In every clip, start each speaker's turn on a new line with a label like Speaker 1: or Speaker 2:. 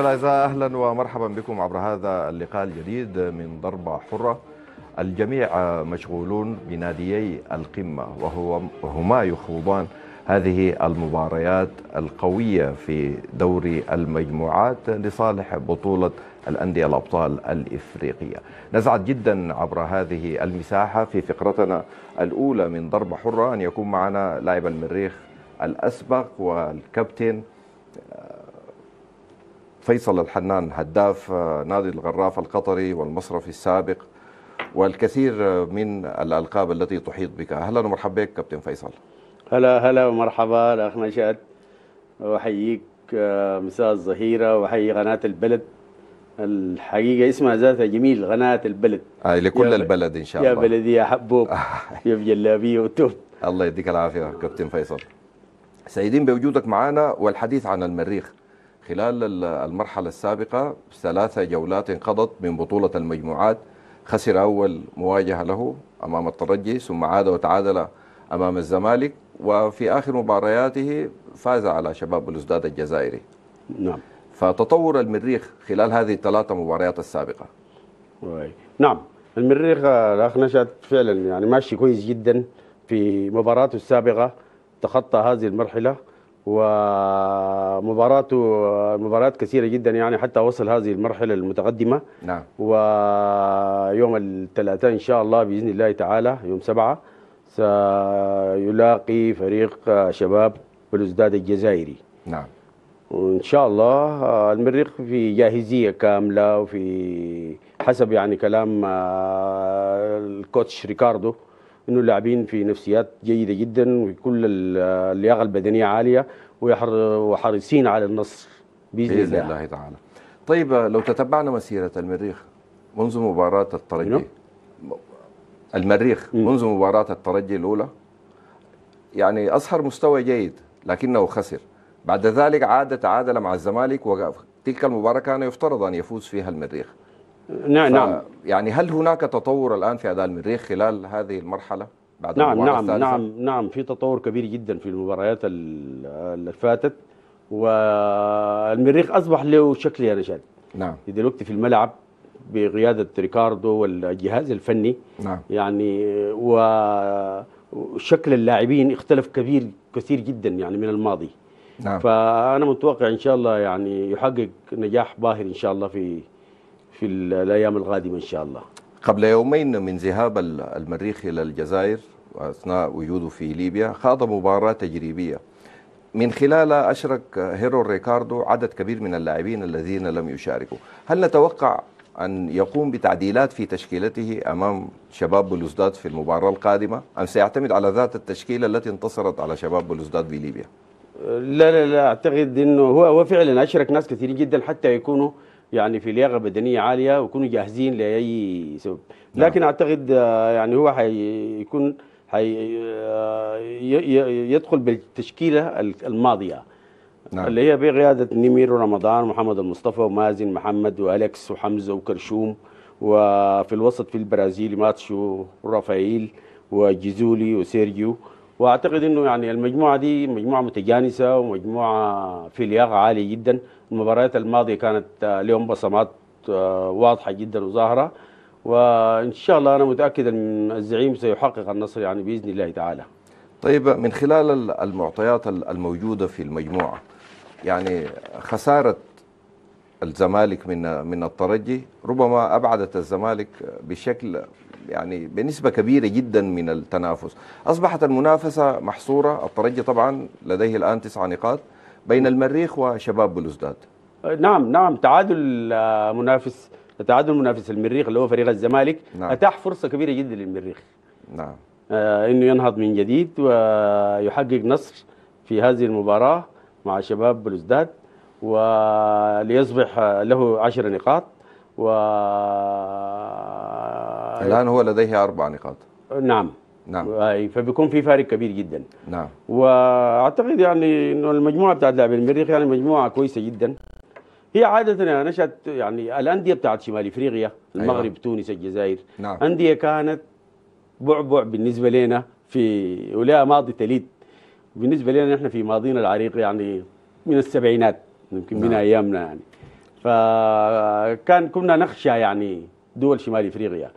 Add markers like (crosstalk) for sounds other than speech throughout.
Speaker 1: الأعزاء أهلا ومرحبا بكم عبر هذا اللقاء الجديد من ضربة حرة الجميع مشغولون بناديي القمة وهما يخوضان هذه المباريات القوية في دوري المجموعات لصالح بطولة الأندية الأبطال الإفريقية نزعت جدا عبر هذه المساحة في فقرتنا الأولى من ضربة حرة أن يكون معنا لاعب المريخ الأسبق والكابتن فيصل الحنان هداف آه، نادي الغراف القطري والمصرفي السابق
Speaker 2: والكثير آه، من الألقاب التي تحيط بك أهلا ومرحبا بك كابتن فيصل هلا هلا ومرحبا الأخ نشأت أحييك آه، مساء الظهيرة وأحيي قناة البلد الحقيقة اسمها ذاتها جميل قناة البلد آه لكل البلد إن شاء الله يا بلدي يا حبوب (laughs) يا جلابية وتوب الله يديك
Speaker 1: العافية كابتن فيصل سعيدين بوجودك معنا والحديث عن المريخ خلال المرحلة السابقة ثلاث جولات انقضت من بطولة المجموعات خسر أول مواجهة له أمام الترجي ثم عاد وتعادل أمام الزمالك وفي آخر مبارياته فاز على شباب بلوزداد الجزائري نعم
Speaker 2: فتطور المريخ خلال هذه الثلاثة مباريات السابقة وي. نعم المريخ الأخ آه، نشأت فعلا يعني ماشي كويس جدا في مباراته السابقة تخطى هذه المرحلة ومباراته مباريات كثيره جدا يعني حتى وصل هذه المرحله المتقدمه نعم ويوم الثلاثاء ان شاء الله باذن الله تعالى يوم سبعة سيلاقي فريق شباب بلوزداد الجزائري نعم وان شاء الله المريخ في جاهزيه كامله وفي حسب يعني كلام آه، الكوتش ريكاردو انه اللاعبين في نفسيات جيده جدا وكل اللياقه البدنيه عاليه وحريصين على النصر باذن, بإذن الله. الله تعالى. طيب لو تتبعنا مسيره المريخ منذ مباراه
Speaker 1: الترجي المريخ منذ مباراه الترجي الاولى يعني اظهر مستوى جيد لكنه خسر بعد ذلك عاد تعادل مع الزمالك وتلك المباراه كان يفترض ان يفوز فيها المريخ نعم نعم يعني هل هناك تطور الآن في أداء المريخ خلال هذه المرحلة؟
Speaker 2: بعد نعم نعم الثالثة؟ نعم نعم في تطور كبير جدا في المباريات اللي فاتت والمريخ أصبح له شكل يا رشاد نعم دلوقتي في الملعب بقيادة ريكاردو والجهاز الفني نعم يعني وشكل اللاعبين اختلف كبير كثير جدا يعني من الماضي نعم فأنا متوقع إن شاء الله يعني يحقق نجاح باهر إن شاء الله في في الايام القادمه ان شاء الله
Speaker 1: قبل يومين من ذهاب المريخ الى الجزائر واثناء وجوده في ليبيا خاض مباراه تجريبيه من خلالها اشرك هيرو ريكاردو عدد كبير من اللاعبين الذين لم يشاركوا، هل نتوقع ان يقوم بتعديلات في تشكيلته امام شباب بلوزداد في المباراه القادمه ام سيعتمد على ذات التشكيله التي انتصرت على شباب بلوزداد في ليبيا
Speaker 2: لا لا لا اعتقد انه هو هو فعلا اشرك ناس كثير جدا حتى يكونوا يعني في لياقه بدنيه عاليه ويكونوا جاهزين لاي سبب نعم. لكن اعتقد آه، يعني هو حيكون حي آه، يدخل بالتشكيله الماضيه نعم. اللي هي بقياده نمير ورمضان ومحمد المصطفى ومازن محمد والكس وحمزه وكرشوم وفي الوسط في البرازيلي ماتشو ورافائيل وجيزولي وسيرجيو واعتقد انه يعني المجموعه دي مجموعه متجانسه ومجموعه في لياقه عاليه جدا المباريات الماضيه كانت آه، لهم بصمات آه، واضحه جدا وظاهره وان شاء الله انا متاكد ان الزعيم سيحقق النصر يعني باذن الله تعالى. طيب من خلال المعطيات الموجوده في المجموعه يعني خساره
Speaker 1: الزمالك من من الترجي ربما ابعدت الزمالك بشكل يعني بنسبة كبيرة جدا من التنافس أصبحت المنافسة
Speaker 2: محصورة الترجي طبعا لديه الآن تسع نقاط بين المريخ وشباب بلوزداد نعم نعم تعادل آه، منافس تعادل منافس المريخ اللي هو فريق الزمالك نعم. أتاح فرصة كبيرة جدا للمريخ نعم آه، أنه ينهض من جديد ويحقق نصر في هذه المباراة مع شباب بلوزداد وليصبح له عشر نقاط و أيوة. الآن هو لديه أربع نقاط نعم نعم فبيكون في فارق كبير جدا نعم واعتقد يعني انه المجموعه بتاعت لاعبين المريخ يعني مجموعه كويسه جدا هي عادة نشأت يعني الأندية بتاعت شمال إفريقيا أيوة. المغرب أيوة. تونس الجزائر نعم. أندية كانت بعبع بالنسبة لنا في ولها ماضي تليد بالنسبة لنا نحن في ماضينا العريق يعني من السبعينات يمكن نعم. من أيامنا يعني فكان كنا نخشى يعني دول شمال إفريقيا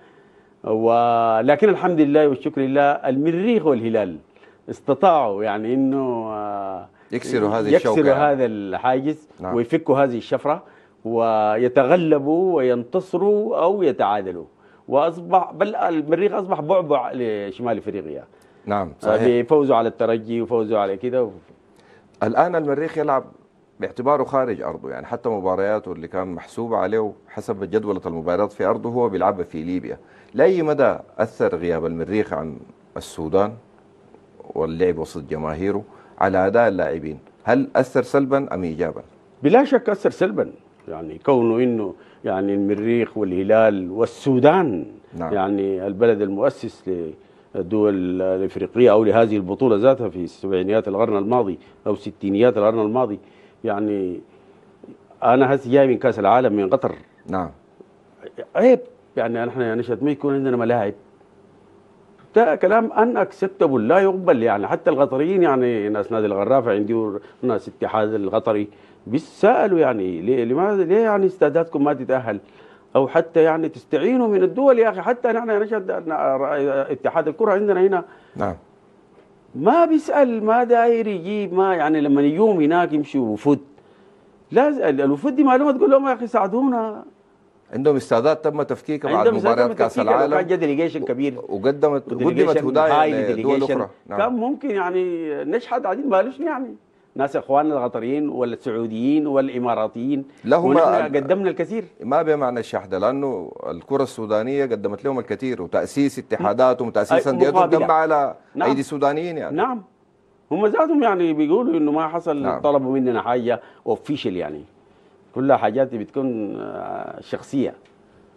Speaker 2: ولكن الحمد لله والشكر لله المريخ والهلال استطاعوا يعني انه آه، يكسروا هذه يكسروا الشوكة يكسروا يعني. هذا الحاجز نعم. ويفكوا هذه الشفرة ويتغلبوا وينتصروا أو يتعادلوا وأصبح بل المريخ أصبح بعبع لشمال أفريقيا نعم صحيح آه، بفوزه على الترجي وفوزه على كذا الآن المريخ يلعب باعتباره خارج ارضه
Speaker 1: يعني حتى مبارياته اللي كان محسوبه عليه حسب جدوله المباريات في ارضه هو بيلعبها في ليبيا لاي مدى اثر غياب المريخ عن السودان واللعب
Speaker 2: وسط جماهيره على اداء اللاعبين هل اثر سلبا ام ايجابا بلا شك اثر سلبا يعني كونه انه يعني المريخ والهلال والسودان نعم. يعني البلد المؤسس للدول الافريقيه او لهذه البطوله ذاتها في سبعينيات القرن الماضي او ستينيات القرن الماضي يعني انا هسه جاي من كاس العالم من قطر نعم عيب يعني نحن يعني ما يكون عندنا ملاعب ده كلام ان اكسبتبل لا يقبل يعني حتى القطريين يعني ناس نادي الغرافه عندي ناس اتحاد القطري بيسالوا يعني ليه لماذا ليه يعني استاداتكم ما تتاهل او حتى يعني تستعينوا من الدول يا اخي حتى نحن نشهد يعني اتحاد الكره عندنا هنا نعم ما بيسال ما داير يجيب ما يعني لما يجوم هناك يمشي وفد لازم الوفود دي معلومه تقول لهم يا اخي ساعدونا عندهم استعداد تم تفكيكها بعد مباريات كاس العالم عندهم جا ديليجيشن كبير وقدمت قدمت هدايا لدول اخرى نعم. كان ممكن يعني نجحت عديد ما يعني ناس اخواننا القطريين ولا السعوديين والاماراتيين لهم قدمنا الكثير ما بمعنى الشحدة لانه الكره السودانيه قدمت لهم الكثير وتاسيس اتحادات وتاسيس انديتهم تم على نعم. ايدي السودانيين يعني نعم هم ذاتهم يعني بيقولوا انه ما حصل نعم. طلبوا مننا حاجه اوفيشال يعني كلها حاجات بتكون آه، شخصيه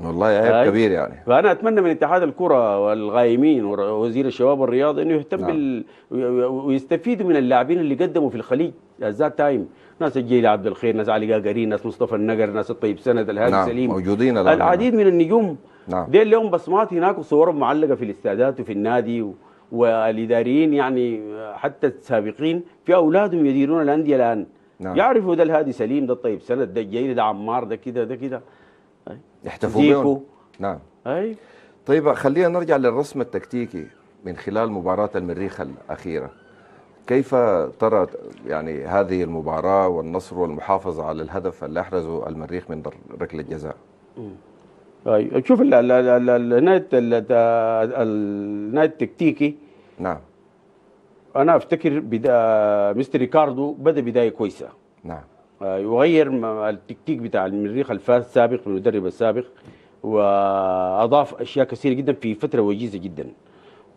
Speaker 1: والله عيب كبير يعني
Speaker 2: فانا اتمنى من اتحاد الكره والغايمين ووزير الشباب والرياضه انه يهتم نعم. بال... ويستفيدوا من اللاعبين اللي قدموا في الخليج ذات تايم ناس الجيل عبد الخير ناس علي قاقرين ناس مصطفى النقر ناس الطيب سند الهادي نعم. سليم موجودين العديد من النجوم نعم. دي لهم بصمات هناك وصورهم معلقه في الاستادات وفي النادي و... والاداريين يعني حتى السابقين في اولادهم يديرون الانديه الان نعم. يعرفوا ده الهادي سليم ده الطيب سند ده الجيل ده عمار ده كده ده كده يحتفوا بهم نعم اي
Speaker 1: طيب خلينا نرجع للرسم التكتيكي من خلال مباراة المريخ الأخيرة كيف ترى يعني هذه المباراة والنصر والمحافظة على الهدف
Speaker 2: اللي أحرزه المريخ من ركلة جزاء أي شوف النادي التكتيكي نعم أنا أفتكر بدا مستر ريكاردو بدأ بداية كويسة نعم يغير التكتيك بتاع المريخ الفاس السابق المدرب السابق واضاف اشياء كثيره جدا في فتره وجيزه جدا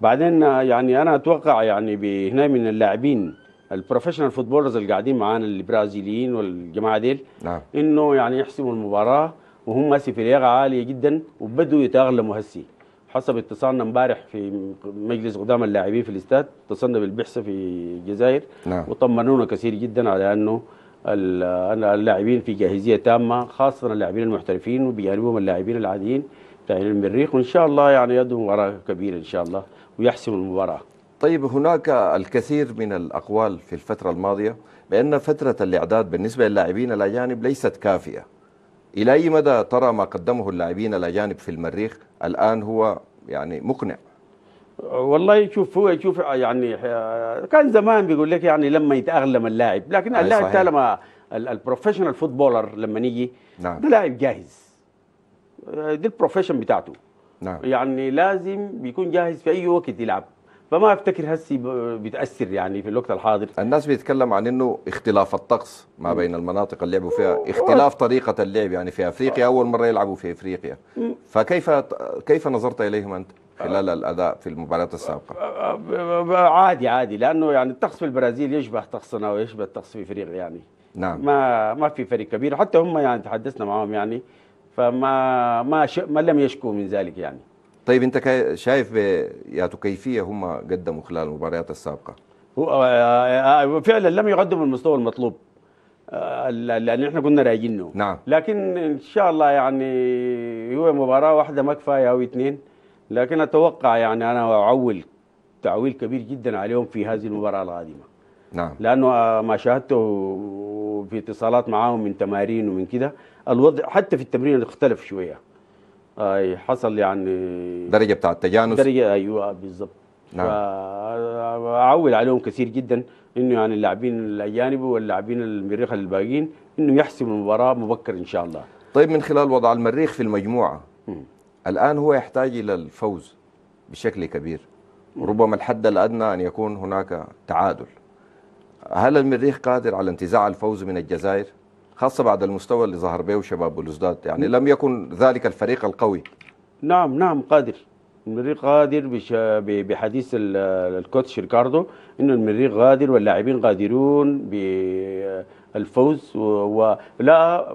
Speaker 2: بعدين آه، يعني انا اتوقع يعني هنا من اللاعبين البروفيشنال فوتبولرز اللي قاعدين معانا البرازيليين والجماعه ديل نعم. انه يعني يحسموا المباراه وهم ماسي في لياقه عاليه جدا وبدوا يتاقلموا هسي حسب اتصالنا امبارح في مجلس قدام اللاعبين في الاستاد اتصلنا بالبحثة في الجزائر نعم. وطمنونا كثير جدا على انه اللاعبين في جاهزيه تامه خاصه اللاعبين المحترفين وبجانبهم اللاعبين العاديين بتاع المريخ وان شاء الله يعني يدهم مباراه كبيره ان شاء الله ويحسم المباراه. طيب هناك الكثير
Speaker 1: من الاقوال في الفتره الماضيه بان فتره الاعداد بالنسبه للاعبين الاجانب ليست كافيه. الى اي مدى ترى ما قدمه اللاعبين الاجانب في المريخ الان هو يعني مقنع؟
Speaker 2: والله يشوف هو يشوف آه، يعني آه، كان زمان بيقول لك يعني لما يتاغلم اللاعب لكن أيوة، اللاعب طالما البروفيشنال فوتبولر لما يجي نعم. ده لاعب جاهز آه، دي البروفيشن بتاعته نعم. يعني لازم بيكون جاهز في اي وقت يلعب فما افتكر هسي بتاثر يعني في الوقت الحاضر الناس بيتكلم عن انه اختلاف الطقس ما بين المناطق اللي لعبوا فيها اختلاف
Speaker 1: طريقه اللعب يعني في افريقيا اول مره يلعبوا في افريقيا فكيف كيف نظرت اليهم انت خلال الاداء في المباريات السابقه
Speaker 2: أه، أه، أه، عادي عادي لانه يعني الطقس في البرازيل يشبه طقسنا ويشبه الطقس في فريق يعني نعم ما ما في فريق كبير حتى هم يعني تحدثنا معهم يعني فما ما ش... ما لم يشكوا من ذلك يعني
Speaker 1: طيب انت كي... شايف ب... يا كيفيه هم قدموا خلال المباريات السابقه
Speaker 2: هو فعلا لم يقدموا المستوى المطلوب لان احنا كنا رايجينه نعم لكن ان شاء الله يعني هو مباراه واحده ما كفايه او اثنين لكن أتوقع يعني أنا أعول تعويل كبير جدا عليهم في هذه المباراة القادمة نعم لأنه آه، ما شاهدته في اتصالات معاهم من تمارين ومن كده الوضع حتى في التمرين اختلف شوية اي آه، حصل يعني درجة بتاع التجانس درجة أيوه بالضبط نعم أعول عليهم كثير جدا انه يعني اللاعبين الاجانب واللاعبين المريخ الباقيين انه يحسموا المباراه مبكر ان شاء الله. طيب من خلال وضع المريخ في المجموعه الآن هو يحتاج
Speaker 1: إلى الفوز بشكل كبير ربما الحد الأدنى أن يكون هناك تعادل هل المريخ قادر على انتزاع الفوز من الجزائر خاصة بعد المستوى
Speaker 2: اللي ظهر به شباب بلوزداد يعني لم يكن ذلك الفريق القوي نعم نعم قادر المريخ قادر بش... بحديث الكوتش ريكاردو انه المريخ قادر واللاعبين قادرون بالفوز ولا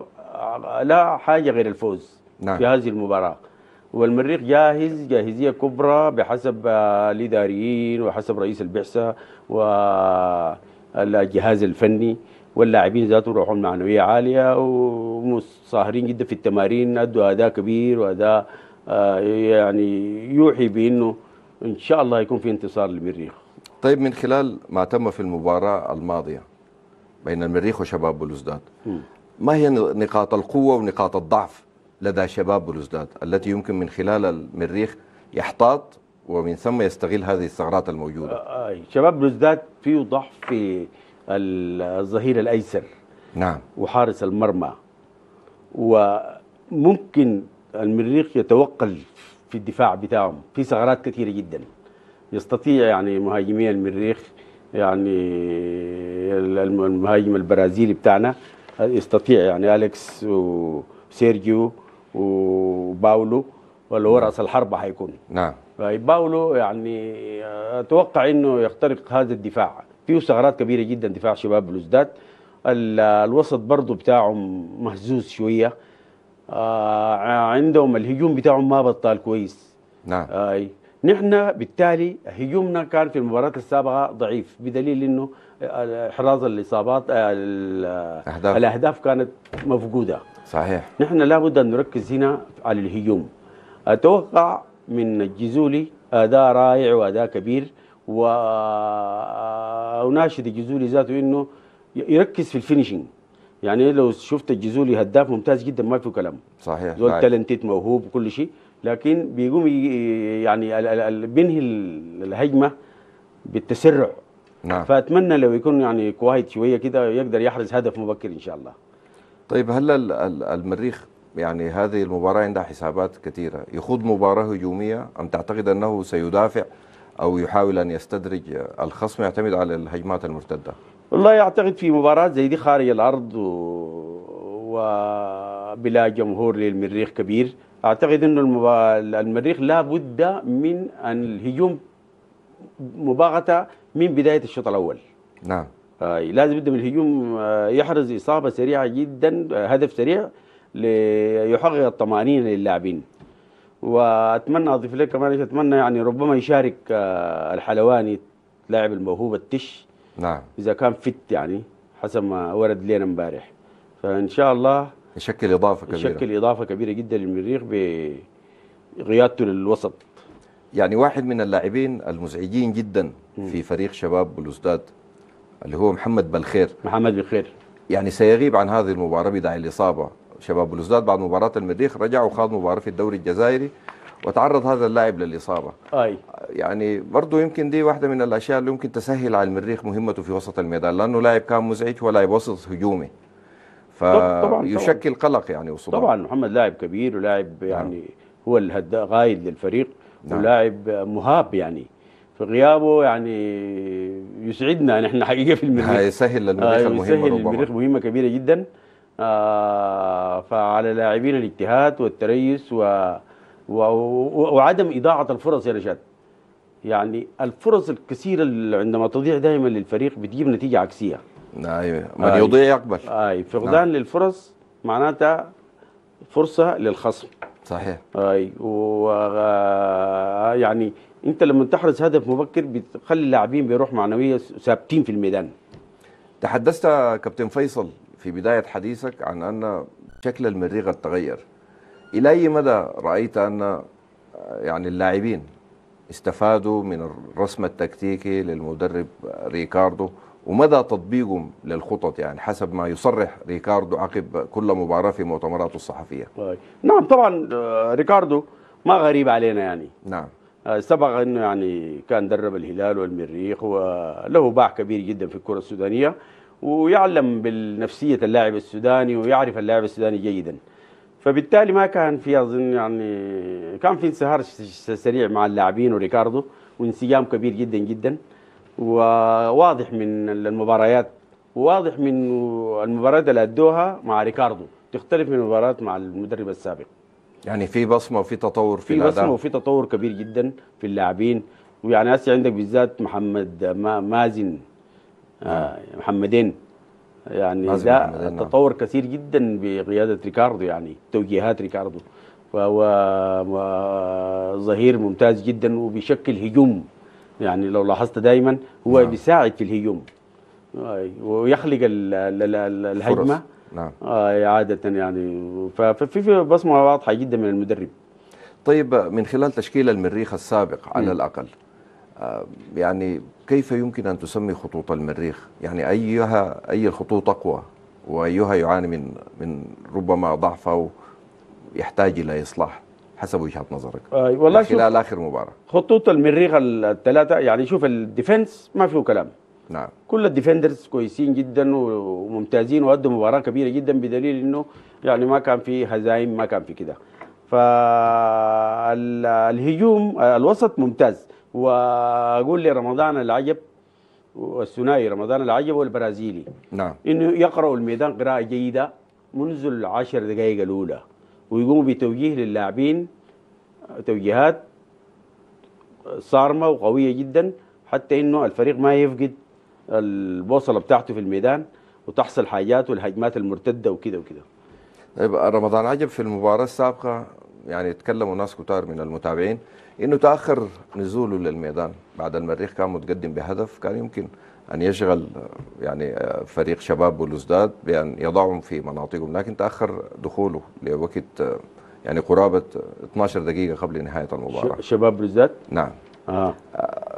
Speaker 2: لا حاجه غير الفوز نعم. في هذه المباراه والمريخ جاهز جاهزية كبرى بحسب الإداريين آه، وحسب رئيس البعثة والجهاز الفني واللاعبين ذاتهم روحهم معنوية عالية ومصاهرين جدا في التمارين أدوا أداء كبير وأداء آه، يعني يوحي بأنه إن شاء الله يكون في انتصار للمريخ طيب من خلال ما
Speaker 1: تم في المباراة الماضية بين المريخ وشباب بلوزداد ما هي نقاط القوة ونقاط الضعف لدى شباب بلوزداد التي يمكن من خلال المريخ
Speaker 2: يحتاط ومن ثم يستغل هذه الثغرات الموجودة آه، آه، شباب بلوزداد فيه ضعف في الظهير الأيسر نعم وحارس المرمى وممكن المريخ يتوقل في الدفاع بتاعهم في ثغرات كثيرة جدا يستطيع يعني مهاجمي المريخ يعني المهاجم البرازيلي بتاعنا يستطيع يعني أليكس وسيرجيو وباولو ولا هو نعم. راس الحرب حيكون نعم طيب، باولو يعني اتوقع انه يخترق هذا الدفاع فيه ثغرات كبيره جدا دفاع شباب بلوزداد الوسط برضه بتاعهم مهزوز شويه آه، عندهم الهجوم بتاعهم ما بطال كويس نعم آه نحن بالتالي هجومنا كان في المباراه السابقه ضعيف بدليل انه احراز الاصابات الاهداف, الأهداف كانت مفقوده صحيح نحن لابد أن نركز هنا على الهجوم أتوقع من الجزولي أداء رائع وأداء كبير وأناشد الجزولي ذاته أنه يركز في الفينشينج يعني لو شفت الجزولي هداف ممتاز جدا ما في كلام صحيح زول تالنتيت موهوب وكل شيء لكن بيقوم يعني بينهي الهجمه بالتسرع نعم فاتمنى لو يكون يعني كويت شويه كده يقدر يحرز هدف مبكر ان شاء الله طيب هلا المريخ يعني هذه المباراة عندها حسابات كثيرة يخوض مباراة هجومية
Speaker 1: أم تعتقد أنه سيدافع أو يحاول أن يستدرج الخصم يعتمد على
Speaker 2: الهجمات المرتدة والله أعتقد في مباراة زي دي خارج الأرض وبلا و... جمهور للمريخ كبير أعتقد أن المبا... المريخ لابد من الهجوم مباغتة من بداية الشوط الأول نعم آه، لازم يبدا بالهجوم آه، يحرز اصابه سريعه جدا آه، هدف سريع ليحقق الطمانينه للاعبين واتمنى اضيف لك كمان اتمنى يعني ربما يشارك الحلواني لاعب الموهوب التش نعم اذا كان فت يعني حسب ما ورد لنا امبارح فان شاء الله يشكل اضافه كبيره يشكل اضافه كبيره جدا للمريخ بقيادته للوسط
Speaker 1: يعني واحد من اللاعبين المزعجين جدا في فريق شباب بلوزداد اللي هو محمد بالخير محمد بالخير يعني سيغيب عن هذه المباراة بداعي الإصابة شباب بلوزداد بعد مباراة المريخ رجع وخاض مباراة في الدوري الجزائري وتعرض هذا اللاعب للإصابة أي. يعني برضه يمكن دي واحدة من الأشياء اللي ممكن تسهل على المريخ مهمته في وسط الميدان لأنه لاعب كان مزعج ولاعب وسط هجومي فيشكل
Speaker 2: قلق يعني وصدام طبعا محمد لاعب كبير ولاعب نعم. يعني نعم. هو الهداء غايد للفريق نعم. ولاعب مهاب يعني في غيابه يعني يسعدنا نحن حقيقه في المريخ هيسهل للمريخ آه المهمه يسهل المريخ مهمه كبيره جدا آه فعلى لاعبين الاجتهاد والتريس و, و... وعدم اضاعه الفرص يا رشاد يعني الفرص الكثيره اللي عندما تضيع دائما للفريق بتجيب نتيجه عكسيه ايوه نعم، من آه يضيع يقبل اي آه نعم. فقدان نعم. للفرص معناتها فرصه للخصم صحيح اي آه، و آه، يعني انت لما تحرز هدف مبكر بتخلي اللاعبين بيروح معنويه ثابتين في الميدان تحدثت كابتن فيصل في بدايه حديثك عن ان
Speaker 1: شكل المريخ تغير الى اي مدى رايت ان يعني اللاعبين استفادوا من الرسم التكتيكي للمدرب ريكاردو ومدى تطبيقهم للخطط يعني حسب ما يصرح ريكاردو عقب كل مباراة في مؤتمراته الصحفية طيب.
Speaker 2: نعم طبعا آه، ريكاردو ما غريب علينا يعني نعم سبق انه يعني كان درب الهلال والمريخ وله باع كبير جدا في الكره السودانيه ويعلم بالنفسيه اللاعب السوداني ويعرف اللاعب السوداني جيدا فبالتالي ما كان في اظن يعني كان في انسهار سريع مع اللاعبين وريكاردو وانسجام كبير جدا جدا وواضح من المباريات واضح من المباريات اللي ادوها مع ريكاردو تختلف من المباريات مع المدرب السابق يعني في بصمه وفي تطور في, في بصمه وفي تطور كبير جدا في اللاعبين ويعني هسه عندك بالذات محمد ما مازن آه محمدين يعني ده محمدين نعم. تطور نعم. كثير جدا بقياده ريكاردو يعني توجيهات ريكاردو فهو ظهير ممتاز جدا وبيشكل هجوم يعني لو لاحظت دايما هو نعم. بيساعد في الهجوم آه، ويخلق الهجمه نعم آه إيه، عادة يعني ففي بصمة واضحة جدا من المدرب طيب من خلال تشكيل
Speaker 1: المريخ السابق على م. الأقل آه يعني كيف يمكن أن تسمي خطوط المريخ يعني أيها أي الخطوط أقوى وأيها يعاني من من ربما ضعف أو يحتاج إلى إصلاح حسب وجهة نظرك
Speaker 2: آه والله خلال آخر مباراة خطوط المريخ الثلاثة يعني شوف الديفنس ما فيه كلام نعم كل الديفندرز كويسين جدا وممتازين وادوا مباراه كبيره جدا بدليل انه يعني ما كان في هزايم ما كان في كده فالهجوم الوسط ممتاز واقول لرمضان العجب والثنائي رمضان العجب والبرازيلي نعم انه يقرأوا الميدان قراءه جيده منذ العشر دقائق الاولى ويقوموا بتوجيه للاعبين توجيهات صارمه وقويه جدا حتى انه الفريق ما يفقد البوصله بتاعته في الميدان وتحصل حاجات والهجمات المرتده وكده وكده طيب رمضان عجب في المباراه السابقه يعني تكلموا ناس كتار من المتابعين
Speaker 1: انه تاخر نزوله للميدان بعد المريخ كان متقدم بهدف كان يمكن ان يشغل يعني فريق شباب بلوزداد بان يضعهم في مناطقهم لكن تاخر دخوله لوقت يعني قرابه 12 دقيقه قبل نهايه المباراه شباب بلوزداد نعم آه.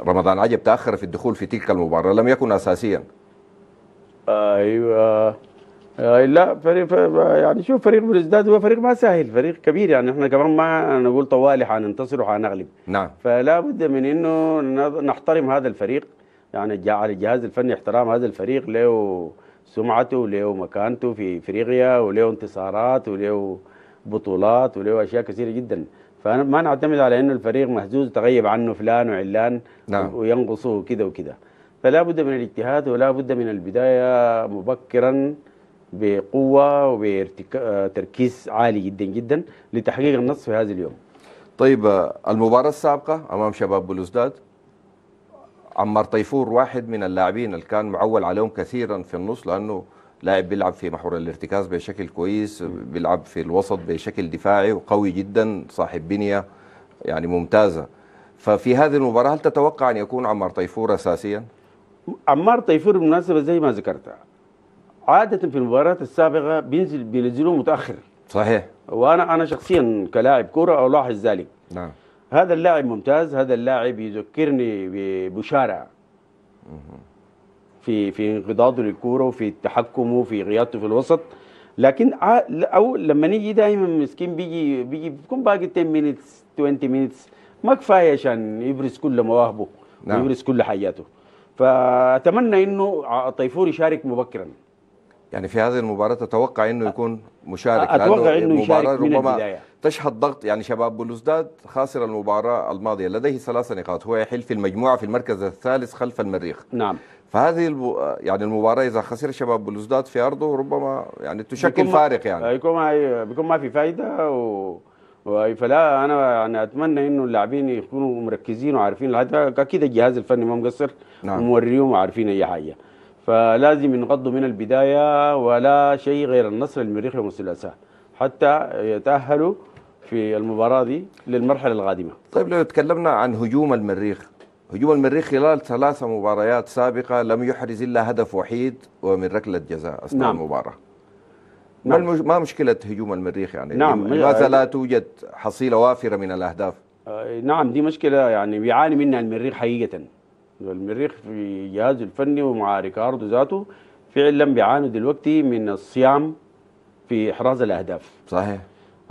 Speaker 1: رمضان عجب تاخر في الدخول في تلك المباراه لم يكن
Speaker 2: اساسيا ايوه آه لا فريق يعني شوف فريق بلوزداد هو فريق ما سهل فريق كبير يعني احنا كمان ما نقول طوالي حننتصر وحنغلب نعم فلا بد من انه نحترم هذا الفريق يعني على الجهاز الفني احترام هذا الفريق له سمعته وله مكانته في افريقيا وله انتصارات وله بطولات وله اشياء كثيره جدا فما نعتمد على انه الفريق مهزوز تغيب عنه فلان وعلان نعم. وينقصه كذا وكذا فلا بد من الاجتهاد ولا بد من البدايه مبكرا بقوه وبتركيز عالي جدا جدا لتحقيق النصر في هذا اليوم. طيب المباراه
Speaker 1: السابقه امام شباب بلوزداد عمار طيفور واحد من اللاعبين اللي كان معول عليهم كثيرا في النص لانه لاعب بيلعب في محور الارتكاز بشكل كويس بيلعب في الوسط بشكل دفاعي وقوي جدا صاحب بنيه يعني ممتازه
Speaker 2: ففي هذه المباراه هل تتوقع ان يكون عمار طيفور اساسيا؟ عمار طيفور بالمناسبه زي ما ذكرت عاده في المباريات السابقه بينزل بينزلوه متاخر صحيح وانا انا شخصيا كلاعب كوره الاحظ ذلك نعم هذا اللاعب ممتاز هذا اللاعب يذكرني ببشاره في في انقضاضه للكوره وفي تحكمه في قيادته في الوسط لكن او لما نيجي دائما مسكين بيجي بيجي بيكون باقي 10 مينتس 20 مينتس ما كفايه عشان يبرز كل مواهبه نعم. ويبرز كل حاجاته فاتمنى انه طيفور يشارك مبكرا يعني في هذه المباراه تتوقع انه يكون مشارك
Speaker 1: اتوقع انه المباراه يشارك ربما من تشهد ضغط يعني شباب بلوزداد خاسر المباراه الماضيه لديه ثلاث نقاط هو يحل في المجموعه في المركز الثالث خلف المريخ نعم فهذه الب... يعني المباراه اذا خسر شباب
Speaker 2: بلوزداد في ارضه ربما يعني تشكل فارق يعني بيكون آه، ما بيكون ما في فايده و... فلا انا يعني اتمنى انه اللاعبين يكونوا مركزين وعارفين اكيد الجهاز الفني ما مقصر نعم. وموريهم وعارفين اي حاجه فلازم ينقضوا من البدايه ولا شيء غير النصر المريخ يوم حتى يتاهلوا في المباراه دي للمرحله القادمه. طيب لو
Speaker 1: تكلمنا عن هجوم المريخ هجوم المريخ خلال ثلاث مباريات سابقة لم يحرز إلا هدف وحيد ومن ركلة جزاء أثناء نعم. المباراة ما, نعم. المش... ما مشكلة
Speaker 2: هجوم المريخ يعني نعم. لماذا لا توجد حصيلة وافرة من الأهداف آه، نعم دي مشكلة يعني بيعاني منها المريخ حقيقة المريخ في جهازه الفني ومع ريكاردو ذاته فعلا بيعاني دلوقتي من الصيام في إحراز الأهداف صحيح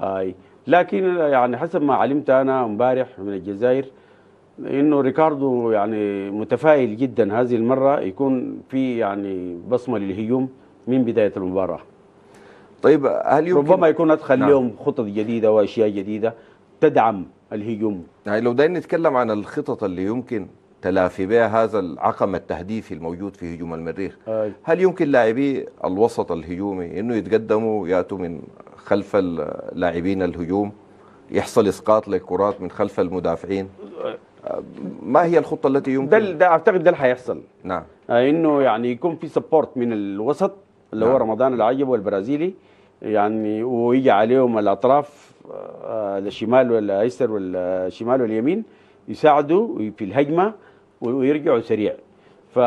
Speaker 2: آي. لكن يعني حسب ما علمت أنا امبارح من الجزائر لانه ريكاردو يعني متفائل جدا هذه المره يكون في يعني بصمه للهجوم من بدايه المباراه طيب هل يمكن ربما يكون ادخل نعم. لهم خطط جديده واشياء جديده تدعم الهجوم يعني لو
Speaker 1: دايما نتكلم عن الخطط اللي يمكن تلافي بها هذا العقم التهديفي الموجود في هجوم المريخ آه. هل يمكن لاعبي الوسط الهجومي انه يتقدموا ياتوا من خلف لاعبين الهجوم يحصل اسقاط للكرات من خلف المدافعين
Speaker 2: أه، ما هي الخطه التي يمكن ده ده اعتقد ده اللي هيحصل نعم آه، انه يعني يكون في سبورت من الوسط اللي نعم. هو رمضان العجب والبرازيلي يعني ويجي عليهم الاطراف آه، الشمال والايسر والشمال واليمين يساعدوا في الهجمه ويرجعوا سريع ف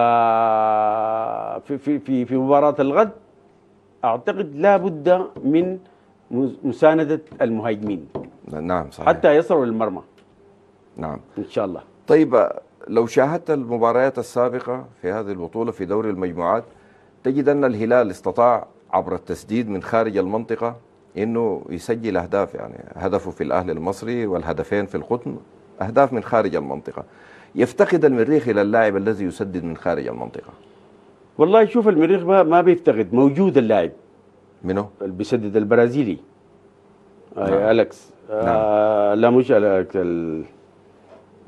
Speaker 2: في في في, في مباراه الغد اعتقد لابد من مسانده المهاجمين نعم صحيح حتى يصلوا للمرمى
Speaker 1: نعم ان شاء الله طيب لو شاهدت المباريات السابقه في هذه البطوله في دوري المجموعات تجد ان الهلال استطاع عبر التسديد من خارج المنطقه انه يسجل اهداف يعني هدفه في الاهلي المصري والهدفين في القطن اهداف من خارج المنطقه يفتقد المريخ الى اللاعب الذي يسدد من خارج المنطقه
Speaker 2: والله شوف المريخ ما, ما بيفتقد موجود اللاعب منو؟ اللي بيسدد البرازيلي آه، نعم. الكس نعم. آه لا مش الكس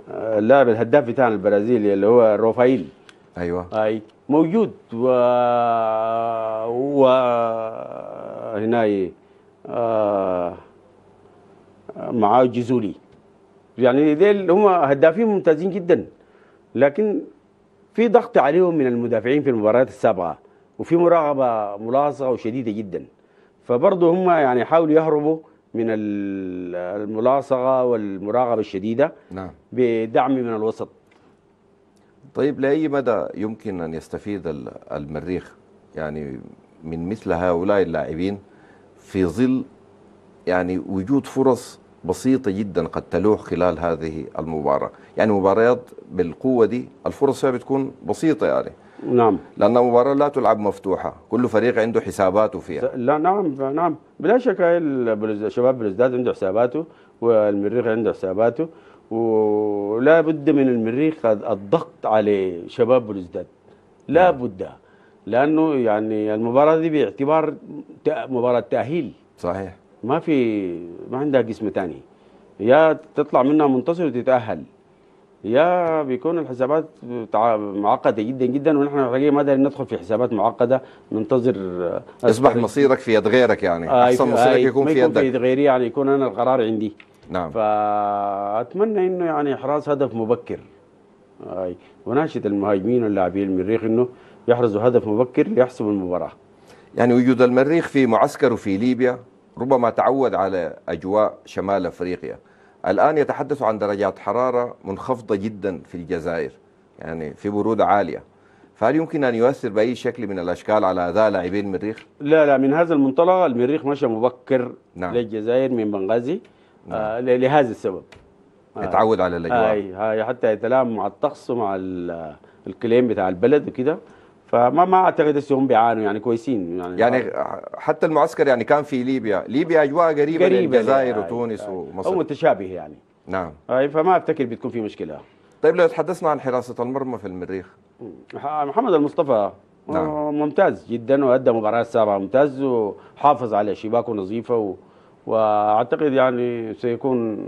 Speaker 2: اللاعب الهداف بتاعنا البرازيلي اللي هو روفايل ايوه اي موجود و و هنا آه... معاه جيزولي يعني ديل هم هدافين ممتازين جدا لكن في ضغط عليهم من المدافعين في المباريات السابقه وفي مراقبه ملاصقه وشديده جدا فبرضه هم يعني حاولوا يهربوا من الملاصقه والمراقبه الشديده نعم. بدعم من الوسط طيب لاي مدى يمكن ان يستفيد
Speaker 1: المريخ يعني من مثل هؤلاء اللاعبين في ظل يعني وجود فرص بسيطه جدا قد تلوح خلال هذه المباراه يعني مباريات بالقوه دي الفرص فيها بتكون بسيطه يعني نعم
Speaker 2: لأن المباراة لا تلعب مفتوحة كل فريق عنده حساباته فيها لا نعم نعم بلا شك شباب بلوزداد عنده حساباته والمريخ عنده حساباته ولا بد من المريخ الضغط على شباب بلوزداد لا نعم. بد لأنه يعني المباراة دي باعتبار مباراة تأهيل صحيح ما في ما عندها قسم ثاني يا تطلع منها منتصر وتتأهل يا بيكون الحسابات معقده جدا جدا ونحن الحقيقه ما دارين ندخل في حسابات معقده ننتظر يصبح آه، مصيرك في يد غيرك يعني آه احسن آه، مصيرك آه يكون في يدك في يد غيري يعني يكون انا القرار عندي نعم فاتمنى انه يعني احراز هدف مبكر آه وناشد المهاجمين واللاعبين المريخ انه يحرزوا هدف مبكر ليحسموا المباراه يعني وجود المريخ في معسكره في ليبيا
Speaker 1: ربما تعود على اجواء شمال افريقيا الآن يتحدث عن درجات حرارة منخفضة جدا في الجزائر يعني في برودة عالية فهل يمكن أن يؤثر بأي شكل من الأشكال على أداء لاعبي المريخ؟
Speaker 2: لا لا من هذا المنطلق المريخ مشى مبكر نعم. للجزائر من بنغازي نعم. آه لهذا السبب آه، يتعود على الأجواء آه هاي حتى يتلائم مع الطقس ومع الكليم بتاع البلد وكده فما ما اعتقد هسه هم بيعانوا يعني كويسين يعني يعني حتى المعسكر يعني كان في ليبيا، ليبيا اجواء قريبه, قريبة الجزائر يعني وتونس يعني ومصر هو متشابه يعني نعم طيب، فما افتكر بتكون في مشكله طيب لو تحدثنا عن حراسه المرمى في المريخ محمد المصطفى نعم. آه، ممتاز جدا وادى مباراه سابعه ممتاز وحافظ على شباكه نظيفه و... واعتقد يعني سيكون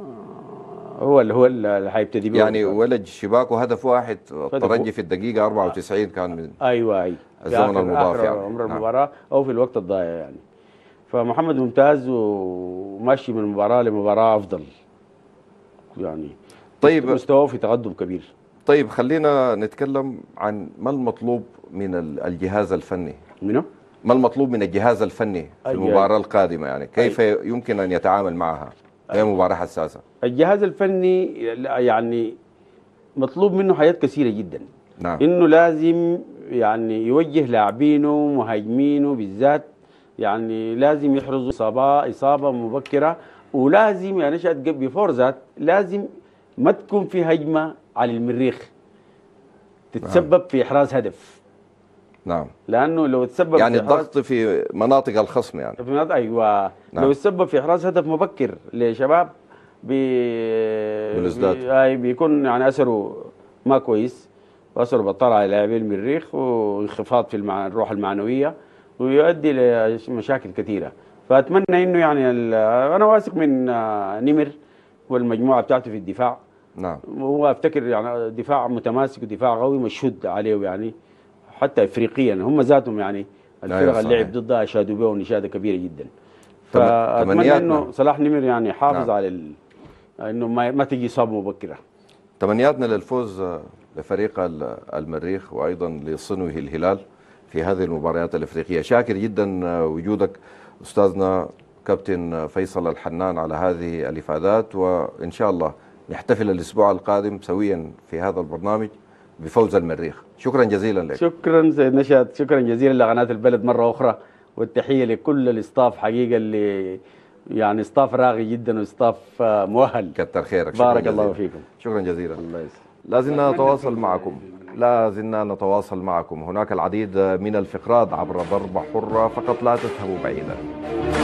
Speaker 2: آه، هو اللي هو اللي هيبتدي بيه يعني ولد شباكه هدف واحد الترجي في الدقيقه
Speaker 1: 94 كان من
Speaker 2: ايوه ايوه الزمن المضاف يعني عمر نعم. المباراه نعم. او في الوقت الضايع يعني فمحمد ممتاز وماشي من مباراه لمباراه افضل يعني طيب مستواه في تقدم كبير طيب خلينا نتكلم عن
Speaker 1: ما المطلوب من الجهاز الفني منو؟ ما المطلوب من الجهاز الفني في المباراة القادمة يعني كيف يمكن أن يتعامل معها هي مباراه حساسه الجهاز
Speaker 2: الفني يعني مطلوب منه حاجات كثيره جدا نعم. انه لازم يعني يوجه لاعبينه مهاجمينه بالذات يعني لازم يحرزوا اصابه اصابه مبكره ولازم يعني نشأت بفور ذات لازم ما تكون في هجمه على المريخ نعم. تتسبب في احراز هدف نعم لانه لو تسبب يعني الضغط
Speaker 1: في مناطق الخصم يعني
Speaker 2: في مناطق ايوه نعم. لو تسبب في احراز هدف مبكر لشباب بي بي بيكون يعني اثره ما كويس واثره بطال على لاعبين المريخ وانخفاض في المع... الروح المعنويه ويؤدي لمشاكل كثيره فاتمنى انه يعني ال... انا واثق من آه، نمر والمجموعه بتاعته في الدفاع نعم افتكر يعني دفاع متماسك ودفاع قوي مشهود عليه يعني حتى افريقيا هم ذاتهم يعني الفرق اللي لعب ضدها اشادوا بها اشاده كبيره جدا فاتمنى انه صلاح نمر يعني حافظ نعم. على انه ما ما تجي اصابه مبكره تمنياتنا للفوز لفريق المريخ وايضا
Speaker 1: لصنوه الهلال في هذه المباريات الافريقيه شاكر جدا وجودك استاذنا كابتن فيصل الحنان على هذه الافادات وان شاء الله نحتفل الاسبوع القادم سويا في هذا البرنامج بفوز المريخ شكرا
Speaker 2: جزيلا لك شكرا سيد نشات شكرا جزيلا لقناة البلد مرة أخرى والتحية لكل الاصطاف حقيقة اللي يعني اصطاف راغي جدا واصطاف آه، مؤهل كتر خيرك شكرا بارك جزيلا. الله فيكم شكرا جزيلا الله يسلم لازلنا نتواصل معكم لا زلنا نتواصل
Speaker 1: معكم هناك العديد من الفقرات عبر ضربة حرة فقط لا تذهبوا بعيدا